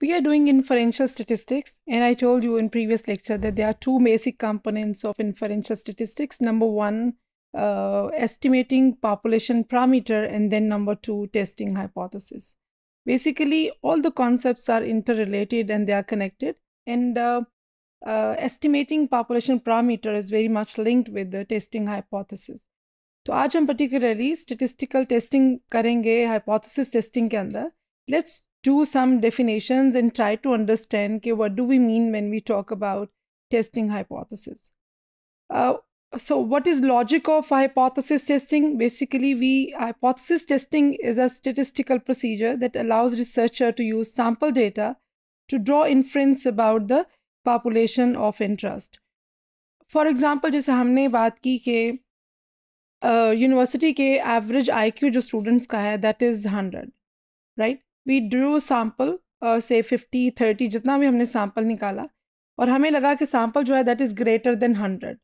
We are doing inferential statistics and I told you in previous lecture that there are two basic components of inferential statistics. Number one, uh, estimating population parameter and then number two, testing hypothesis. Basically, all the concepts are interrelated and they are connected and uh, uh, estimating population parameter is very much linked with the testing hypothesis. तो आज particularly statistical testing, karenge करेंगे testing testing के अंदर let's do some definitions and try to understand okay, what do we mean when we talk about testing hypothesis. Uh, so what is logic of hypothesis testing? Basically, we hypothesis testing is a statistical procedure that allows researcher to use sample data to draw inference about the population of interest. For example, जैसे हमने बात की कि uh, university के average I Q Q जो students का है that is hundred, right? We drew sample से फिफ्टी थर्टी जितना भी हमने सैम्पल निकाला और हमें लगा कि सैम्पल जो है that is greater than hundred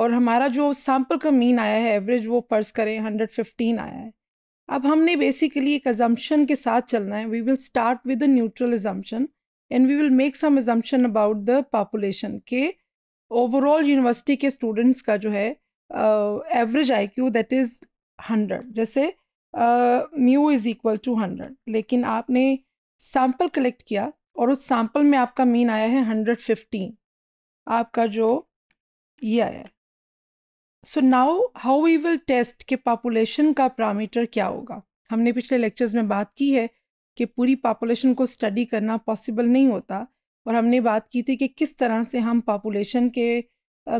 और हमारा जो सैम्पल का मीन आया है एवरेज वो फर्ज करें हंड्रेड फिफ्टीन आया है अब हमने बेसिकली एक अजम्पन के साथ चलना है we will start with a neutral assumption and we will make some assumption about the population के ओवरऑल यूनिवर्सिटी के स्टूडेंट्स का जो है average I Q that is hundred जैसे mu is equal to hundred लेकिन आपने सैम्पल कलेक्ट किया और उस सैम्पल में आपका मीन आया है हंड्रेड फिफ्टीन आपका जो ये आया so now how we will test कि पॉपुलेशन का पैरामीटर क्या होगा हमने पिछले लेक्चर्स में बात की है कि पूरी पॉपुलेशन को स्टडी करना पॉसिबल नहीं होता और हमने बात की थी कि किस तरह से हम पॉपुलेशन के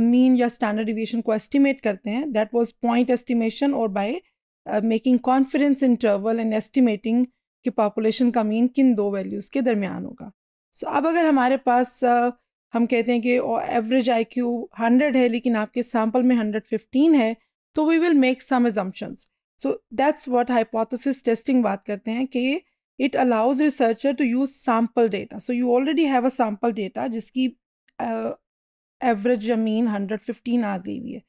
मीन uh, या स्टैंडर्ड डिविएशन को एस्टिमेट करते हैं दैट वाज पॉइंट एस्टिमेशन और by making confidence interval and estimating कि पॉपुलेशन का मीन किन दो वैल्यूज़ के दरमियान होगा सो so, अब अगर हमारे पास uh, हम कहते हैं कि एवरेज आई क्यू हंड्रेड है लेकिन आपके सैम्पल में हंड्रेड फिफ्टीन है तो we will make some assumptions so that's what hypothesis testing बात करते हैं कि it allows researcher to use sample data so you already have a sample data जिसकी average uh, mean hundred fifteen आ गई हुई है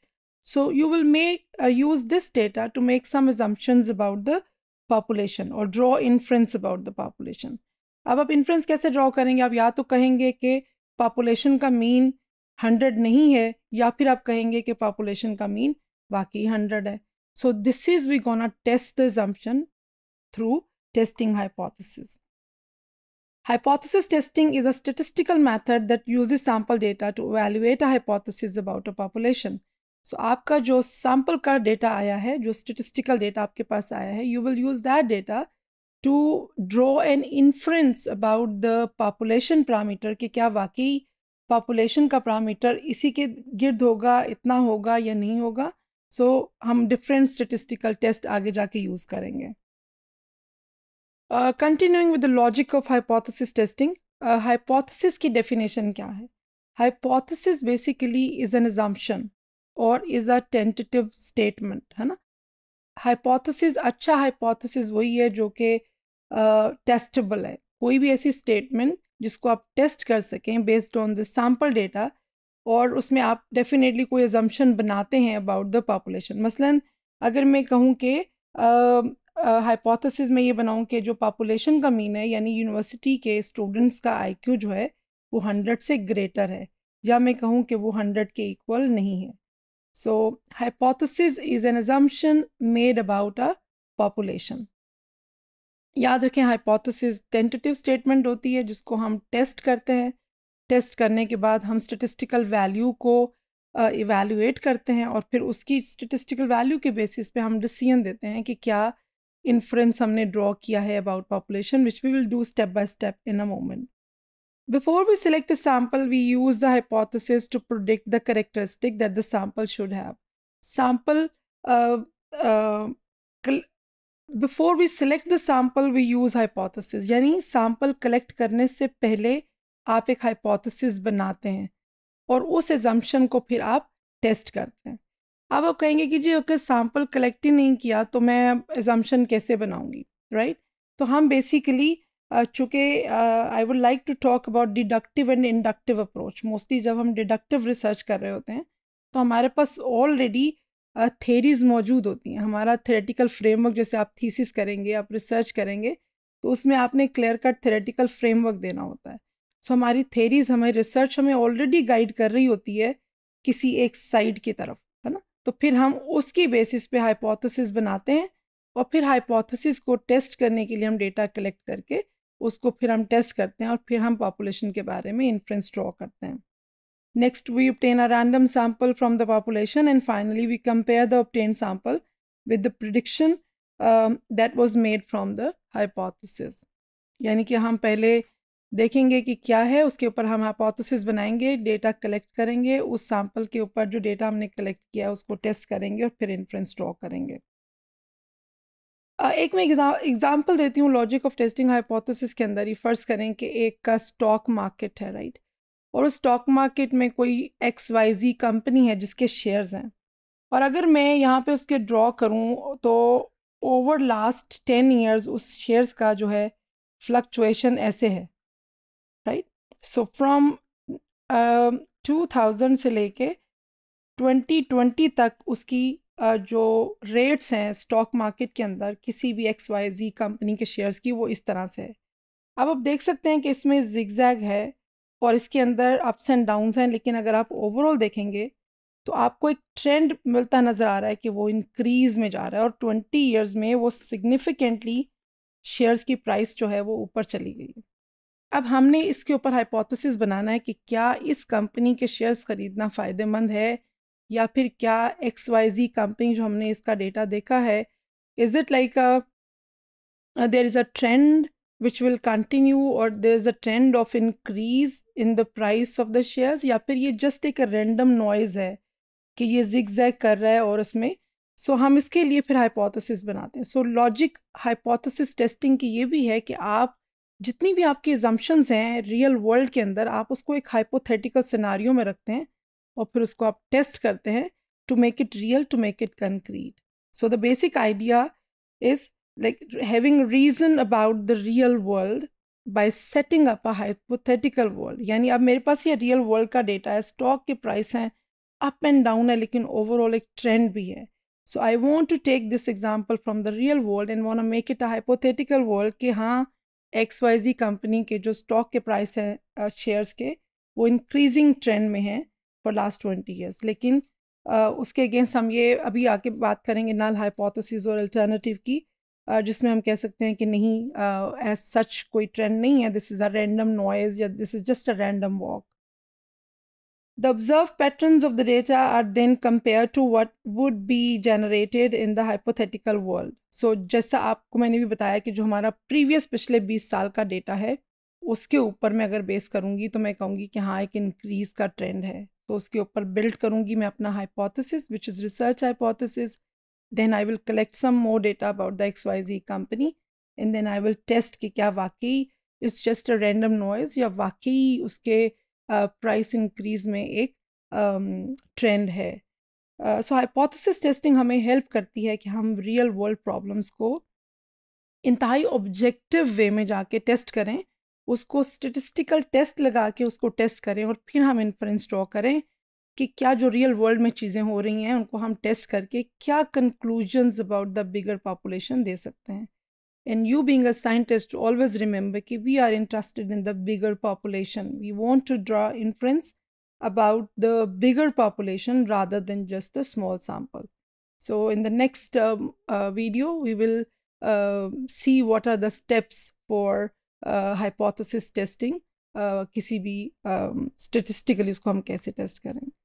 So you will make uh, use this data to make some assumptions about the population or draw inference about the population. अब आप inference कैसे draw करेंगे आप या तो कहेंगे कि population का mean 100 नहीं है या फिर आप कहेंगे कि population का mean वाकई 100 है. So this is we gonna test the assumption through testing hypothesis. Hypothesis testing is a statistical method that uses sample data to evaluate a hypothesis about a population. So so, आपका जो sample का data आया है जो statistical data आपके पास आया है you will use that data to draw an inference about the population parameter कि क्या वाकई पॉपुलेशन का पैरामीटर इसी के गिर्द होगा इतना होगा या नहीं होगा सो so, हम डिफरेंट स्टेटिस्टिकल टेस्ट आगे जाके यूज़ करेंगे continuing with the logic of hypothesis testing hypothesis की डेफिनेशन क्या है hypothesis basically is an assumption और इज अ टेंटेटिव स्टेटमेंट है ना हाइपोथेसिस अच्छा हाइपोथेसिस वही है जो कि टेस्टेबल है कोई भी ऐसी स्टेटमेंट जिसको आप टेस्ट कर सकें based on the sample data और उसमें आप डेफिनेटली कोई एजम्पन बनाते हैं अबाउट द पॉपुलेशन मसलन अगर मैं कहूँ कि हाइपोथेसिस में ये बनाऊँ कि जो पॉपुलेशन का मीन है यानी यूनिवर्सिटी के स्टूडेंट्स का आईक्यू जो है वो हंड्रेड से ग्रेटर है या मैं कहूँ कि वो हंड्रेड के इक्वल नहीं है So hypothesis is an assumption made about a population. याद रखें हाइपोथेसिस टेंटेटिव स्टेटमेंट होती है जिसको हम टेस्ट करते हैं टेस्ट करने के बाद हम स्टेटिस्टिकल वैल्यू को इवेल्यूएट uh, करते हैं और फिर उसकी स्टेटिस्टिकल वैल्यू के बेसिस पे हम डिसीजन देते हैं कि क्या इन्फ्रेंस हमने ड्रॉ किया है about population which we will do step by step in a moment Before we select a sample, we use the hypothesis to predict the characteristic that the sample should have. Sample, uh, uh, before we select the sample, we use hypothesis. यानी sample collect करने से पहले आप एक hypothesis बनाते हैं और उस assumption को फिर आप test करते हैं अब आप कहेंगे कि जी अगर sample collect ही नहीं किया तो मैं assumption कैसे बनाऊंगी right? तो हम बेसिकली चूँकि I would like to talk about deductive and inductive approach mostly जब हम डिडक्टिव रिसर्च कर रहे होते हैं तो हमारे पास ऑलरेडी थेरीज मौजूद होती हैं हमारा थेरेटिकल फ्रेमवर्क जैसे आप थीसिस करेंगे आप रिसर्च करेंगे तो उसमें आपने क्लियर कट थेरेटिकल फ्रेमवर्क देना होता है सो so, हमारी थेरीज हमारी रिसर्च हमें ऑलरेडी गाइड कर रही होती है किसी एक साइड की तरफ है ना तो फिर हम उसकी बेसिस पे हाइपोथेसिस बनाते हैं और फिर हाइपोथेसिस को टेस्ट करने के लिए हम डेटा कलेक्ट करके उसको फिर हम टेस्ट करते हैं और फिर हम पॉपुलेशन के बारे में इन्फ्रेंस ड्रॉ करते हैं next we obtain a random sample from the population and finally we compare the obtain sample with the prediction that was made from the hypothesis यानी कि हम पहले देखेंगे कि क्या है उसके ऊपर हम हाइपोथिस बनाएंगे डेटा कलेक्ट करेंगे उस सैंपल के ऊपर जो डेटा हमने कलेक्ट किया है उसको टेस्ट करेंगे और फिर इन्फ्रेंस ड्रॉ करेंगे एक मैं एग्जाम्पल देती हूँ लॉजिक ऑफ टेस्टिंग हाइपोथेसिस के अंदर ही फर्ज करें कि एक का स्टॉक मार्केट है राइट और उस स्टॉक मार्केट में कोई एक्स वाई जी कंपनी है जिसके शेयर्स हैं और अगर मैं यहाँ पे उसके ड्रॉ करूँ तो ओवर लास्ट टेन ईयर्स उस शेयर्स का जो है फ्लक्चुएशन ऐसे है right so from two thousand से लेके ट्वेंटी ट्वेंटी तक उसकी जो रेट्स हैं स्टॉक मार्केट के अंदर किसी भी एक्स वाई जी कंपनी के शेयर्स की वो इस तरह से है अब आप देख सकते हैं कि इसमें जिगजैग है और इसके अंदर अप्स एंड डाउन्स हैं लेकिन अगर आप ओवरऑल देखेंगे तो आपको एक ट्रेंड मिलता नज़र आ रहा है कि वो इंक्रीज़ में जा रहा है और ट्वेंटी ईयर्स में वो सिग्निफिकेंटली शेयर्स की प्राइस जो है वो ऊपर चली गई अब हमने इसके ऊपर हाइपोथेसिस बनाना है कि क्या इस कंपनी के शेयर्स ख़रीदना फ़ायदेमंद है या फिर क्या एक्स वाई जी कंपनी जो हमने इसका डेटा देखा है is it like a there is a trend which will continue और there is a trend of increase in the price of the shares या फिर ये जस्ट एक रेंडम नॉइज़ है कि ये जिग जैग कर रहा है और उसमें सो so, हम इसके लिए फिर हाइपोथेसिस बनाते हैं सो लॉजिक हाइपोथेसिस टेस्टिंग की ये भी है कि आप जितनी भी आपकी एजम्पन्स हैं रियल वर्ल्ड के अंदर आप उसको एक हाइपोथेटिकल सिनारियों में रखते हैं और फिर उसको आप टेस्ट करते हैं to make it real to make it concrete so the basic idea is like having reason about the real world by setting up a hypothetical world यानी अब मेरे पास ये रियल वर्ल्ड का डेटा है स्टॉक के प्राइस हैं up and down है लेकिन ओवरऑल एक ट्रेंड भी है so I want to take this example from the real world and want make it a hypothetical world कि हाँ एक्स वाई जी कंपनी के जो स्टॉक के प्राइस हैं शेयर्स uh, के वो इंक्रीजिंग ट्रेंड में हैं फॉर लास्ट ट्वेंटी ईयर्स लेकिन आ, उसके अगेंस्ट हम ये अभी आके बात करेंगे नल हाइपोथेसिस और अल्टरनेटिव की जिसमें हम कह सकते हैं कि नहीं एज सच कोई ट्रेंड नहीं है this is a random noise या this is just a random walk the observe pattern of the data are then compare to what would be generated in the hypothetical world so जैसा आपको मैंने भी बताया कि जो हमारा प्रीवियस पिछले 20 साल का डेटा है उसके ऊपर मैं अगर बेस करूँगी तो मैं कहूँगी कि हाँ एक इंक्रीज़ का ट्रेंड है तो उसके ऊपर बिल्ड करूँगी मैं अपना hypothesis which is research hypothesis then I will collect some more data about the X Y Z company and then I will test कि क्या वाकई it's just a random noise या वाकई उसके प्राइस uh, इंक्रीज में एक trend um, है so hypothesis testing हमें हेल्प करती है कि हम रियल वर्ल्ड प्रॉब्लम्स को इंतहाई ऑब्जेक्टिव वे में जाके टेस्ट करें उसको स्टेटिस्टिकल टेस्ट लगा के उसको टेस्ट करें और फिर हम इन्फ्रेंस ड्रॉ करें कि क्या जो रियल वर्ल्ड में चीज़ें हो रही हैं उनको हम टेस्ट करके क्या conclusions about the bigger population दे सकते हैं and you being a scientist always remember कि we are interested in the bigger population we want to draw inference about the bigger population rather than just the small sample so in the next video we will see what are the steps for hypothesis testing किसी भी statistically उसको हम कैसे test करेंगे